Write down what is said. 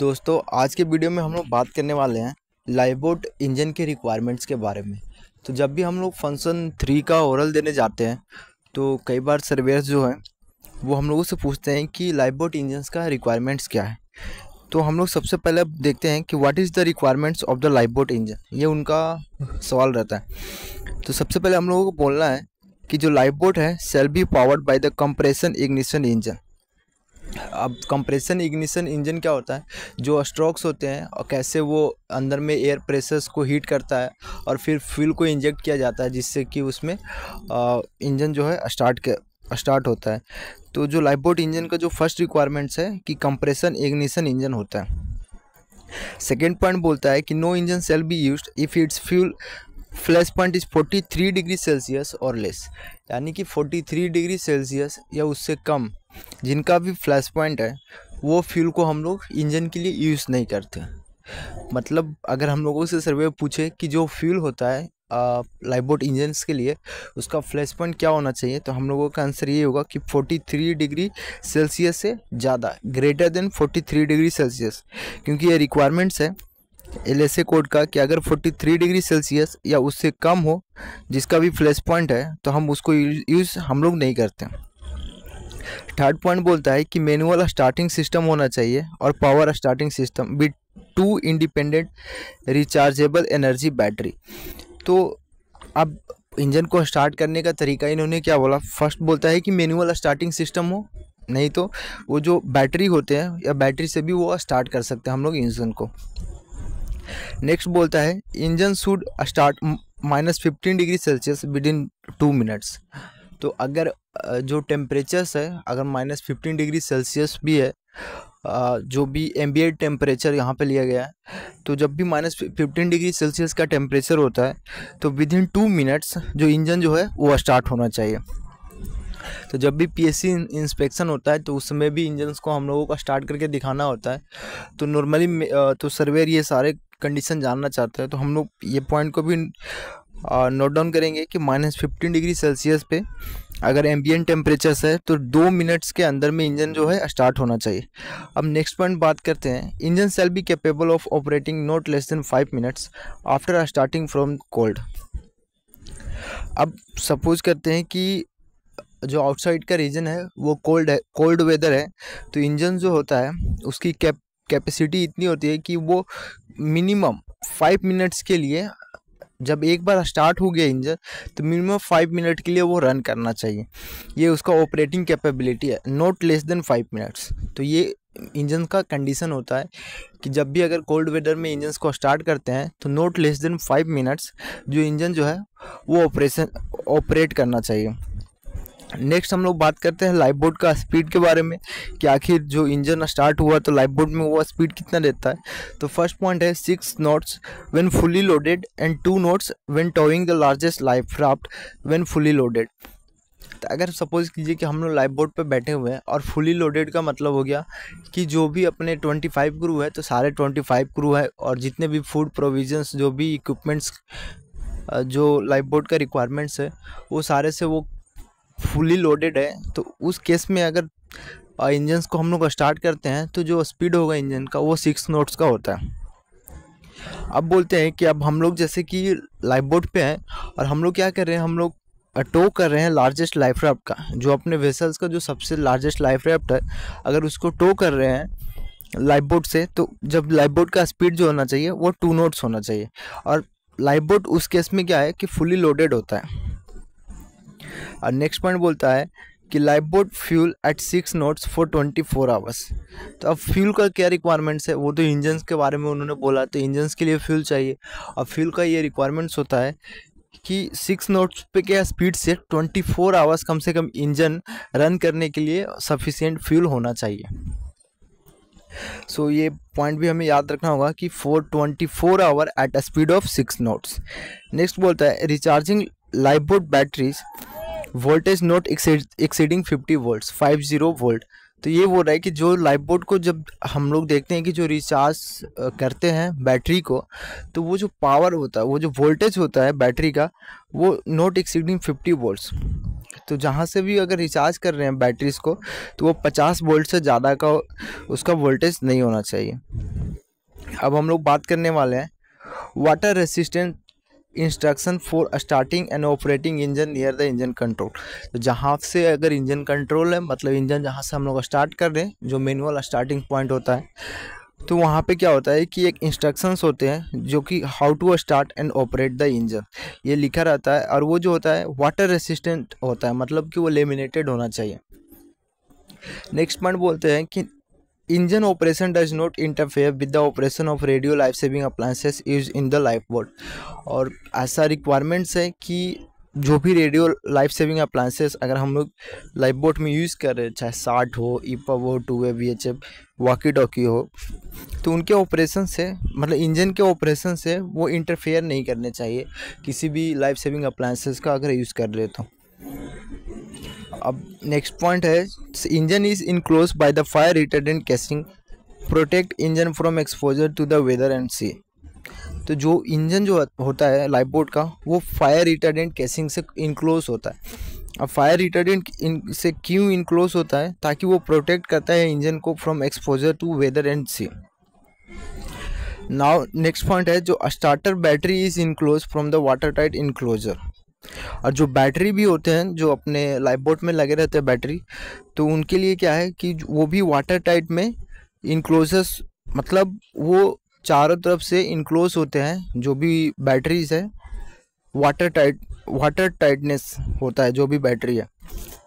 दोस्तों आज के वीडियो में हम लोग बात करने वाले हैं लाइबोट इंजन के रिक्वायरमेंट्स के बारे में तो जब भी हम लोग फंक्शन थ्री का ओरल देने जाते हैं तो कई बार सर्वेयर जो हैं वो हम लोगों से पूछते हैं कि लाइबोट इंजन का रिक्वायरमेंट्स क्या है तो हम लोग सबसे पहले देखते हैं कि what is the requirements of the boat engine ये उनका सवाल रहता है तो सबसे पहले हम लोगों को बोलना है कि जो बोट है shall be powered by the compression ignition engine अब कंप्रेशन इग्निशन इंजन क्या होता है जो स्ट्रोक्स होते हैं और कैसे वो अंदर में एयर प्रेशर्स को हीट करता है और फिर फ्यूल को इंजेक्ट किया जाता है जिससे कि उसमें इंजन जो है स्टार्ट स्टार्ट होता है तो जो लाइफ बोट इंजन का जो फर्स्ट रिक्वायरमेंट्स है कि कंप्रेशन इग्निशन इंजन होता है सेकेंड पॉइंट बोलता है कि no engine shall be use if its fuel flash point is 43 degree Celsius और लेस यानी कि 43 डिग्री सेल्सियस या उससे कम जिनका भी फ्लैश पॉइंट है वो फ्यूल को हम लोग इंजन के लिए यूज़ नहीं करते मतलब अगर हम लोगों से सर्वे पूछे कि जो फ्यूल होता है लाइबोट इंजन इंजन्स के लिए उसका फ्लैश पॉइंट क्या होना चाहिए तो हम लोगों का आंसर ये होगा कि 43 डिग्री सेल्सियस से ज़्यादा ग्रेटर देन 43 डिग्री सेल्सियस क्योंकि ये रिक्वायरमेंट्स है एल कोड का कि अगर 43 डिग्री सेल्सियस या उससे कम हो जिसका भी फ्लैश पॉइंट है तो हम उसको यूज़ हम लोग नहीं करते थर्ड पॉइंट बोलता है कि मैनुअल स्टार्टिंग सिस्टम होना चाहिए और power starting system with two independent rechargeable energy battery तो अब इंजन को स्टार्ट करने का तरीका इन्होंने क्या बोला फर्स्ट बोलता है कि मैनुअल स्टार्टिंग सिस्टम हो नहीं तो वो जो बैटरी होते हैं या बैटरी से भी वो स्टार्ट कर सकते हैं हम लोग इंजन को नेक्स्ट बोलता है engine should start minus fifteen degree Celsius within two minutes तो अगर जो टेम्परेचर्स है अगर माइनस फिफ्टीन डिग्री सेल्सियस भी है जो भी एम बी टेम्परेचर यहाँ पे लिया गया है तो जब भी माइनस फिफ्टीन डिग्री सेल्सियस का टेम्परेचर होता है तो विद इन टू मिनट्स जो इंजन जो है वो स्टार्ट होना चाहिए तो जब भी पीएससी इंस्पेक्शन होता है तो उसमें भी इंजन को हम लोगों का स्टार्ट करके दिखाना होता है तो नॉर्मली तो सर्वेर ये सारे कंडीशन जानना चाहता है तो हम लोग ये पॉइंट को भी नोट डाउन करेंगे कि माइनस फिफ्टीन डिग्री सेल्सियस पे अगर एम्बियन टेम्परेचर है तो दो मिनट्स के अंदर में इंजन जो है स्टार्ट होना चाहिए अब नेक्स्ट पॉइंट बात करते हैं engine shall be capable of operating not less than five minutes after starting from cold अब सपोज करते हैं कि जो आउटसाइड का रीजन है वो कोल्ड है कोल्ड वेदर है तो इंजन जो होता है उसकी कैप कैपेसिटी इतनी होती है कि वो मिनिमम फाइव मिनट्स के लिए जब एक बार स्टार्ट हो गया इंजन तो मिनिमम फाइव मिनट के लिए वो रन करना चाहिए ये उसका ऑपरेटिंग कैपेबिलिटी है not less than five minutes तो ये इंजन का कंडीशन होता है कि जब भी अगर कोल्ड वेदर में इंजन को स्टार्ट करते हैं तो not less than five minutes जो इंजन जो है वो ऑपरेशन ऑपरेट करना चाहिए नेक्स्ट हम लोग बात करते हैं लाइफ बोट का स्पीड के बारे में कि आखिर जो इंजन स्टार्ट हुआ तो लाइफ बोट में वो स्पीड कितना देता है तो फर्स्ट पॉइंट है six knots when fully loaded and two knots when towing the largest life craft when fully loaded तो अगर सपोज़ कीजिए कि हम लोग लाइफ बोट पर बैठे हुए हैं और फुली लोडेड का मतलब हो गया कि जो भी अपने ट्वेंटी फाइव क्रू है तो सारे ट्वेंटी फाइव क्रू है और जितने भी फूड प्रोविजन्स जो भी इक्विपमेंट्स जो लाइफ बोट का रिक्वायरमेंट्स है वो सारे से वो फुली लोडेड है तो उस केस में अगर इंजन्स को हम लोग स्टार्ट करते हैं तो जो स्पीड होगा इंजन का वो सिक्स नोट्स का होता है अब बोलते हैं कि अब हम लोग जैसे कि लाइफ बोट पर हैं और हम लोग क्या कर रहे हैं हम लोग टो कर रहे हैं लार्जेस्ट लाइफ राफ्ट का जो अपने वेसल्स का जो सबसे लार्जेस्ट लाइफ राफ्ट है अगर उसको टो कर रहे हैं लाइफ बोट से तो जब लाइफ बोट का स्पीड जो होना चाहिए वो टू नोट्स होना चाहिए और लाइफ बोट उस केस में क्या है कि फुली लोडेड होता है और नेक्स्ट पॉइंट बोलता है कि life boat fuel at six knots for twenty four hours तो अब फ्यूल का क्या रिक्वायरमेंट्स है वो तो इंजन्स के बारे में उन्होंने बोला तो इंजन्स के लिए फ्यूल चाहिए और फ्यूल का ये रिक्वायरमेंट्स होता है कि सिक्स नोट्स पे क्या स्पीड से ट्वेंटी फोर आवर्स कम से कम इंजन रन करने के लिए सफिशियंट फ्यूल होना चाहिए सो so, ये पॉइंट भी हमें याद रखना होगा कि four twenty four hour at a speed of six knots next बोलता है recharging life boat batteries voltage not exceeding fifty volt five zero volt तो ये बोल रहा है कि जो लाइफ बोर्ड को जब हम लोग देखते हैं कि जो रिचार्ज करते हैं बैटरी को तो वो जो पावर होता है वो जो वोल्टेज होता है बैटरी का वो नॉट एक्सीडिंग फिफ्टी वोल्ट्स तो जहाँ से भी अगर रिचार्ज कर रहे हैं बैटरीज को तो वो पचास वोल्ट से ज़्यादा का उसका वोल्टेज नहीं होना चाहिए अब हम लोग बात करने वाले हैं water resistant instruction for starting and operating engine near the engine control तो जहाँ से अगर इंजन कंट्रोल है मतलब इंजन जहाँ से हम लोग स्टार्ट कर रहे हैं जो मैनुअल स्टार्टिंग पॉइंट होता है तो वहाँ पे क्या होता है कि एक इंस्ट्रक्शंस होते हैं जो कि how to start and operate the engine ये लिखा रहता है और वो जो होता है वाटर रेसिस्टेंट होता है मतलब कि वो लेमिनेटेड होना चाहिए नेक्स्ट पॉइंट बोलते हैं कि engine operation does not interfere with the operation of radio life saving appliances use in the life boat और ऐसा रिक्वायरमेंट्स है कि जो भी रेडियो लाइफ सेविंग अप्लाइंसेस अगर हम लोग लाइफ बोट में यूज़ कर रहे हैं चाहे साठ हो ईपा हो two way V H F walkie talkie हो तो उनके ऑपरेशन से मतलब इंजन के ऑपरेशन से वो इंटरफेयर नहीं करने चाहिए किसी भी लाइफ सेविंग अप्लाइंसेस का अगर यूज़ कर रहे तो अब नेक्स्ट पॉइंट है engine is enclose by the fire retardant casing protect engine from exposure to the weather and sea तो जो इंजन जो होता है लाइफ बोट का वो फायर रिटर्डेंट कैसिंग से इनक्लोज होता है अब फायर रिटर्डेंट इन से क्यों इनक्लोज होता है ताकि वो प्रोटेक्ट करता है इंजन को from exposure to weather and sea now next point है जो starter battery is enclose from the water tight enclosure और जो बैटरी भी होते हैं जो अपने लाइफ बोट में लगे रहते हैं बैटरी तो उनके लिए क्या है कि वो भी वाटर टाइट में इनक्लोज मतलब वो चारों तरफ से इनक्लोज होते हैं जो भी बैटरीज है वाटर टाइट वाटर टाइटनेस होता है जो भी बैटरी है